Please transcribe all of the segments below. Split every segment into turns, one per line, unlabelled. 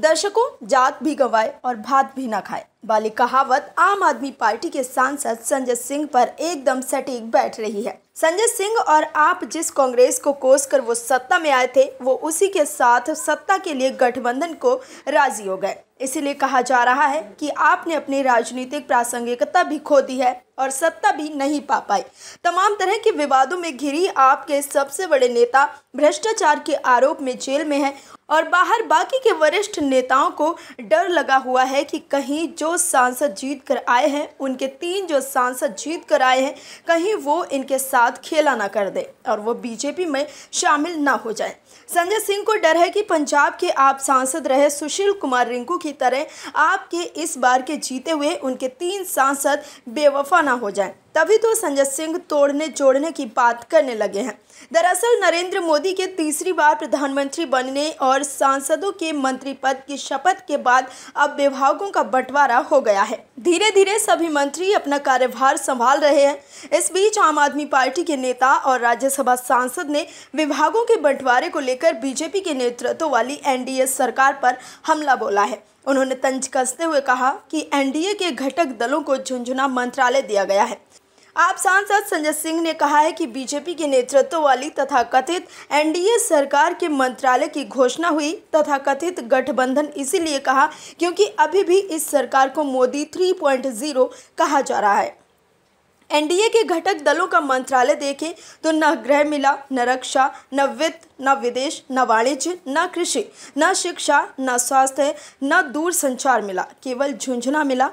दर्शकों जात भी गंवाए और भात भी ना खाए वाली कहावत आम आदमी पार्टी के सांसद संजय सिंह पर एकदम सटीक बैठ रही है संजय सिंह और आप जिस कांग्रेस को कोस कर वो सत्ता में आए थे वो उसी के साथ सत्ता के लिए गठबंधन को राजी हो गए इसीलिए कहा जा रहा है कि आपने अपनी राजनीतिक प्रासंगिकता भी खो दी है और सत्ता भी नहीं पा पाई तमाम तरह के विवादों में घिरी आपके सबसे बड़े नेता भ्रष्टाचार के आरोप में जेल में है और बाहर बाकी के वरिष्ठ नेताओं को डर लगा हुआ है कि कहीं जो जो सांसद जीत कर आए हैं उनके तीन जो सांसद जीत कर आए हैं कहीं वो इनके साथ खेला ना कर दे और वो बीजेपी में शामिल ना हो जाए संजय सिंह को डर है कि पंजाब के आप सांसद रहे सुशील कुमार रिंकू की तरह आपके इस बार के जीते हुए उनके तीन सांसद बेवफा ना हो जाएं तभी तो संजय सिंह तोड़ने जोड़ने की बात करने लगे हैं दरअसल नरेंद्र मोदी के तीसरी बार प्रधानमंत्री बनने और सांसदों के मंत्री पद की शपथ के बाद अब विभागों का बंटवारा हो गया है धीरे धीरे सभी मंत्री अपना कार्यभार संभाल रहे हैं इस बीच आम आदमी पार्टी के नेता और राज्यसभा सांसद ने विभागों के बंटवारे को लेकर बीजेपी के नेतृत्व वाली एनडीए सरकार पर हमला बोला है उन्होंने तंज कसते हुए कहा कि एनडीए के घटक दलों को झुंझुना मंत्रालय दिया गया है आप सांसद संजय सिंह ने कहा है कि बीजेपी के नेतृत्व वाली तथा कथित एनडीए सरकार के मंत्रालय की घोषणा हुई तथा कथित गठबंधन इसीलिए कहा क्योंकि अभी भी इस सरकार को मोदी 3.0 कहा जा रहा है एनडीए के घटक दलों का मंत्रालय देखें तो न गृह मिला न रक्षा न वित्त न विदेश न वाणिज्य न कृषि न शिक्षा न स्वास्थ्य न दूर संचार मिला केवल झुंझुना मिला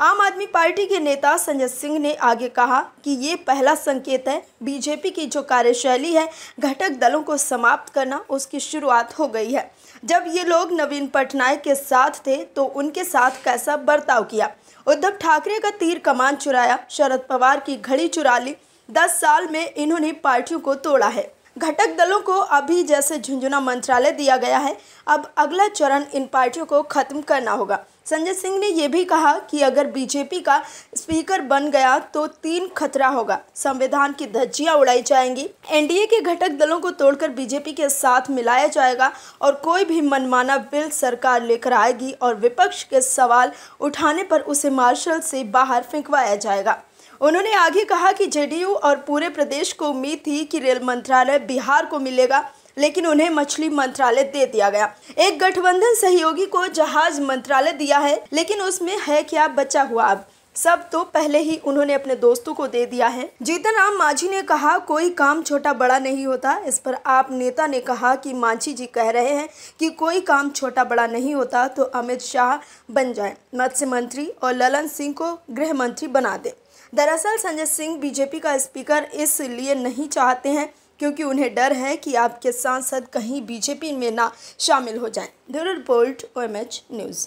आम आदमी पार्टी के नेता संजय सिंह ने आगे कहा कि ये पहला संकेत है बीजेपी की जो कार्यशैली है घटक दलों को समाप्त करना उसकी शुरुआत हो गई है जब ये लोग नवीन पटनायक के साथ थे तो उनके साथ कैसा बर्ताव किया उद्धव ठाकरे का तीर कमान चुराया शरद पवार की घड़ी चुरा ली दस साल में इन्होंने पार्टियों को तोड़ा है घटक दलों को अभी जैसे झुंझुना मंत्रालय दिया गया है अब अगला चरण इन पार्टियों को खत्म करना होगा संजय सिंह ने यह भी कहा कि अगर बीजेपी का स्पीकर बन गया तो तीन खतरा होगा संविधान की धज्जियां उड़ाई जाएंगी एनडीए के घटक दलों को तोड़कर बीजेपी के साथ मिलाया जाएगा और कोई भी मनमाना बिल सरकार लेकर आएगी और विपक्ष के सवाल उठाने पर उसे मार्शल से बाहर फेंकवाया जाएगा उन्होंने आगे कहा कि जेडीयू और पूरे प्रदेश को उम्मीद थी कि रेल मंत्रालय बिहार को मिलेगा लेकिन उन्हें मछली मंत्रालय दे दिया गया एक गठबंधन सहयोगी को जहाज मंत्रालय दिया है लेकिन उसमें है क्या बचा हुआ अब सब तो पहले ही उन्होंने अपने दोस्तों को दे दिया है जीतन राम मांझी ने कहा कोई काम छोटा बड़ा नहीं होता इस पर आप नेता ने कहा कि मांझी जी कह रहे हैं कि कोई काम छोटा बड़ा नहीं होता तो अमित शाह बन जाए मत्स्य मंत्री और ललन सिंह को गृह मंत्री बना दे दरअसल संजय सिंह बीजेपी का स्पीकर इसलिए नहीं चाहते हैं क्योंकि उन्हें डर है कि आपके सांसद कहीं बीजेपी में ना शामिल हो जाएं। ब्यूरो रिपोर्ट ओ न्यूज़